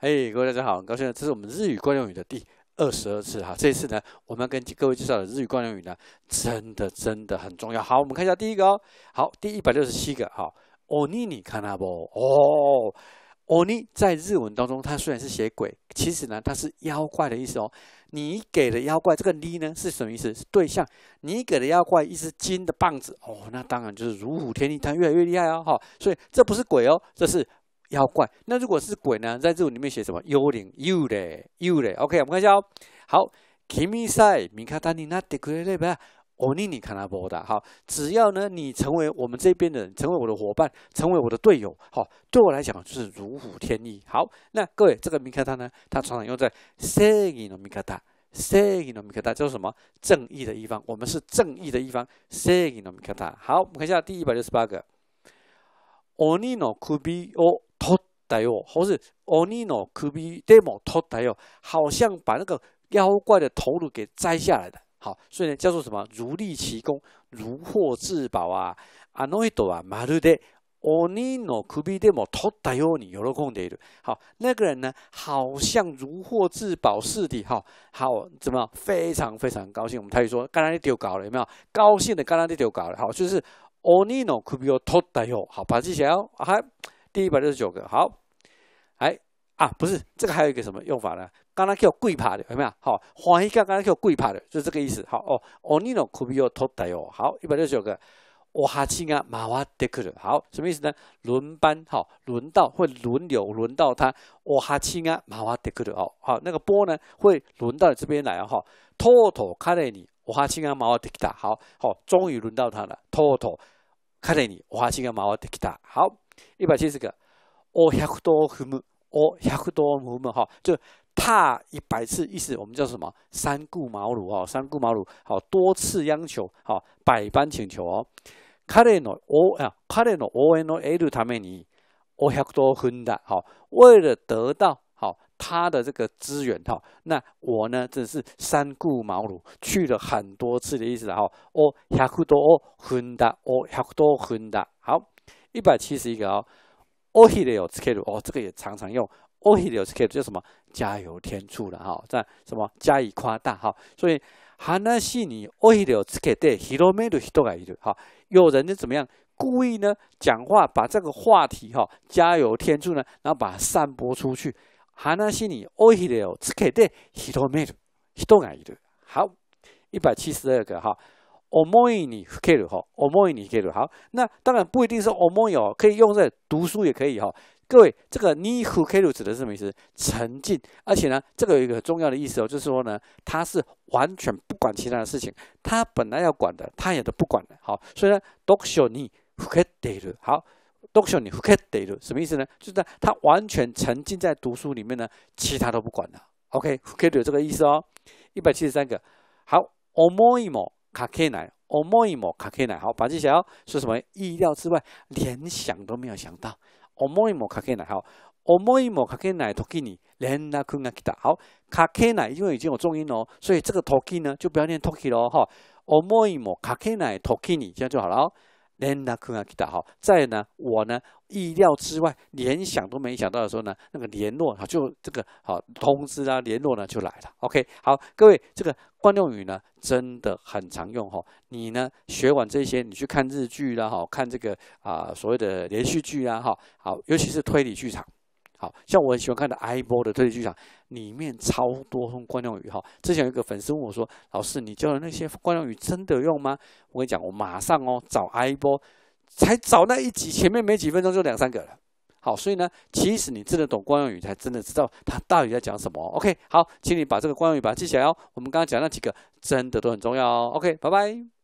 嘿，各位大家好，很高兴，这是我们日语惯用语的第二十二次哈。这次呢，我们要跟各位介绍的日语惯用语呢，真的真的很重要。好，我们看一下第一个哦。好，第一百六十七个哈，oni ni kanabo。哦，oni 在日文当中，它虽然是写鬼，其实呢，它是妖怪的意思哦。你给的妖怪这个 l 呢是什么意思？是对象。你给的妖怪一只金的棒子，哦，那当然就是如虎添翼，它越来越厉害哦。哈。所以这不是鬼哦，这是。妖怪？那如果是鬼呢？在字母里面写什么？幽灵，幽嘞，幽嘞。OK，我们看一下哦。好，Kimi sai mikata ni nade kure ne ba oni ni kanaboda。好，只要呢，你成为我们这边的，人，成为我的伙伴，成为我的队友。好，对我来讲就是如虎添翼。好，那各位，这个米卡塔呢，它常常用在 sei no 正义的米卡塔，正义的米卡塔叫什么？正义的一方，我们是正义的一方，正义的米卡塔。好，我们看一下第一百六十八个，oni no k 脱掉哦，或是奥尼诺科比德莫脱掉哦，好像把那个妖怪的头颅给摘下来的好，所以呢叫做什么如立奇功、如获至宝啊！あの人はまるで奥尼ノクビデモ取ったように喜んでいる。好，那个人呢好像如获至宝似的，好，好怎么样？非常非常高兴。我们他语说，刚才那条搞了有没有？高兴的刚才那条搞了，好，就是奥尼诺克比奥脱掉哦，好，把这些还。第一百六十九个好，哎啊不是这个还有一个什么用法呢？刚刚叫我跪趴的有没有？好，换一刚刚叫我跪趴的，就是这个意思。好哦，Onino kubio tota yo。好，一百六十九个。Ohaqin a mawadeku。好，什么意思呢？轮班，好，轮到会轮流轮到他。Ohaqin a mawadeku。哦，好，那个波呢会轮到你这边来哈。Tota kani ohaqin a mawadeka。好好，终于轮到他了。Tota。彼にお箸が回ってきた。好，一百七十个。哦，百多分母，お百多分母，哈，就踏一百次，意思我们叫什么？三顾茅庐哦，三顾茅庐，好，多次央求，好，百般请求彼の応啊，彼の応援を得るために、お百多分だ，好，为了得到他的这个资源哈，那我呢，真是三顾茅庐去了很多次的意思了哈。哦，好多哦，混的哦，好多混的好，一百七十一个哦。哦，这个也常常用。哦，叫什么？加油添醋了哈，在什么加以夸大哈。所以，有人呢怎么样？故意呢讲话把这个话题哈，加油添醋呢，然后把它散播出去。話題に尾ひれをつけて広める人がいる。好，一百七十二育家。思いにふける。好，思いにふける。好，那当然不一定是思い哦，可以用在读书也可以哈。各位，這個にふける指的是什么意思？沉浸。而且呢，这个有一个很重要的意思哦，就是说呢，他是完全不管其他的事情，他本来要管的他也都不管的。好，所以読書にふけている。好。都秀你 forget 了，什么意思呢？就是他完全沉浸在读书里面呢，其他都不管了。OK，forget 了这个意思哦。一百七十三个，好，思いもかけない，思いもかけない。好，把这小说什么意料之外，连想都没有想到。思いもかけない，好，思いもかけないときに連な k な t a 好，かけない因为已经有重音哦，所以这个とき呢就不要念 toki 喽哈。思いもかけな k と ni 这样就好了。连那可阿吉达哈，在呢我呢意料之外，连想都没想到的时候呢，那个联络啊，就这个好通知啊，联络呢就来了。OK，好，各位这个惯用语呢，真的很常用哈。你呢学完这些，你去看日剧啦，哈，看这个啊所谓的连续剧啊，哈，好，尤其是推理剧场。好像我很喜欢看的 i o 的推理剧场，里面超多用官用语哈。之前有一个粉丝问我说：“老师，你教的那些官用语真的有用吗？”我跟你讲，我马上哦找 i o 才找那一集前面没几分钟就两三个了。好，所以呢，其实你真的懂官用语，才真的知道它到底在讲什么。OK，好，请你把这个官用语把它记起来哦。我们刚刚讲那几个真的都很重要哦。OK，拜拜。